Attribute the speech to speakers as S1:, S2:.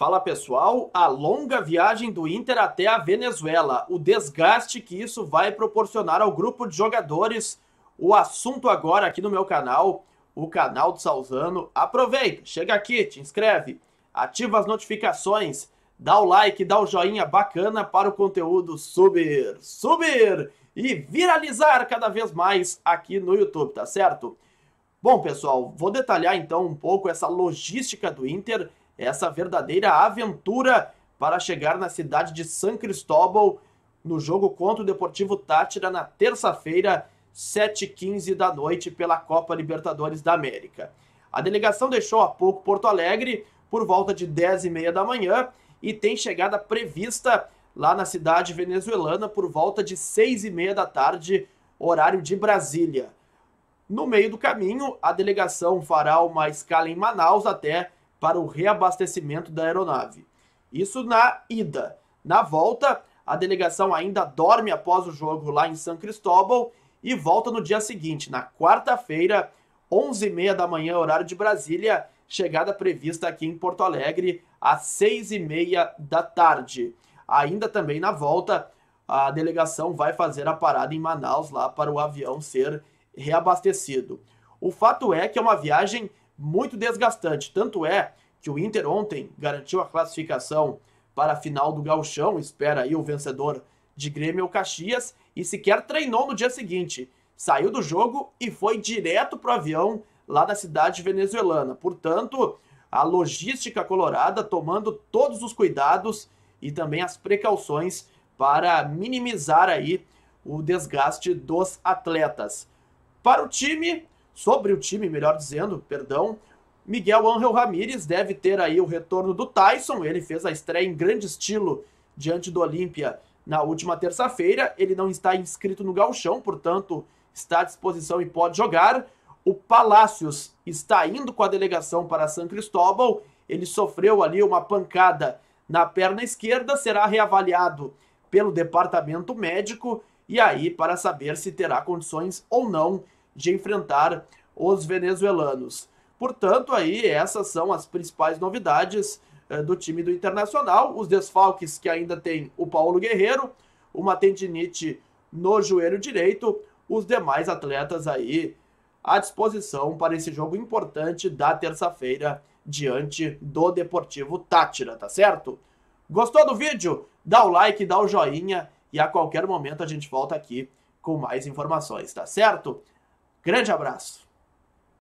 S1: Fala pessoal, a longa viagem do Inter até a Venezuela, o desgaste que isso vai proporcionar ao grupo de jogadores, o assunto agora aqui no meu canal, o canal do Salzano. Aproveita, chega aqui, te inscreve, ativa as notificações, dá o like, dá o joinha bacana para o conteúdo subir, subir e viralizar cada vez mais aqui no YouTube, tá certo? Bom, pessoal, vou detalhar então um pouco essa logística do Inter essa verdadeira aventura para chegar na cidade de San Cristóbal no jogo contra o Deportivo Tátira na terça-feira, 7h15 da noite, pela Copa Libertadores da América. A delegação deixou há pouco Porto Alegre por volta de 10h30 da manhã e tem chegada prevista lá na cidade venezuelana por volta de 6h30 da tarde, horário de Brasília. No meio do caminho, a delegação fará uma escala em Manaus até para o reabastecimento da aeronave. Isso na ida. Na volta, a delegação ainda dorme após o jogo lá em São Cristóbal e volta no dia seguinte, na quarta-feira, 11h30 da manhã, horário de Brasília, chegada prevista aqui em Porto Alegre às 6h30 da tarde. Ainda também na volta, a delegação vai fazer a parada em Manaus lá para o avião ser reabastecido. O fato é que é uma viagem muito desgastante. Tanto é que o Inter ontem garantiu a classificação para a final do Gauchão, espera aí o vencedor de Grêmio o Caxias, e sequer treinou no dia seguinte. Saiu do jogo e foi direto para o avião lá da cidade venezuelana. Portanto, a logística colorada tomando todos os cuidados e também as precauções para minimizar aí o desgaste dos atletas. Para o time, sobre o time, melhor dizendo, perdão. Miguel Angel Ramírez deve ter aí o retorno do Tyson. Ele fez a estreia em grande estilo diante do Olímpia na última terça-feira. Ele não está inscrito no galchão, portanto, está à disposição e pode jogar. O Palácios está indo com a delegação para São Cristóbal Ele sofreu ali uma pancada na perna esquerda, será reavaliado pelo departamento médico e aí para saber se terá condições ou não de enfrentar os venezuelanos. Portanto, aí essas são as principais novidades eh, do time do Internacional. Os desfalques que ainda tem o Paulo Guerreiro, uma tendinite no joelho direito, os demais atletas aí à disposição para esse jogo importante da terça-feira diante do Deportivo Tátira, tá certo? Gostou do vídeo? Dá o like, dá o joinha e a qualquer momento a gente volta aqui com mais informações, tá certo? Grande abraço!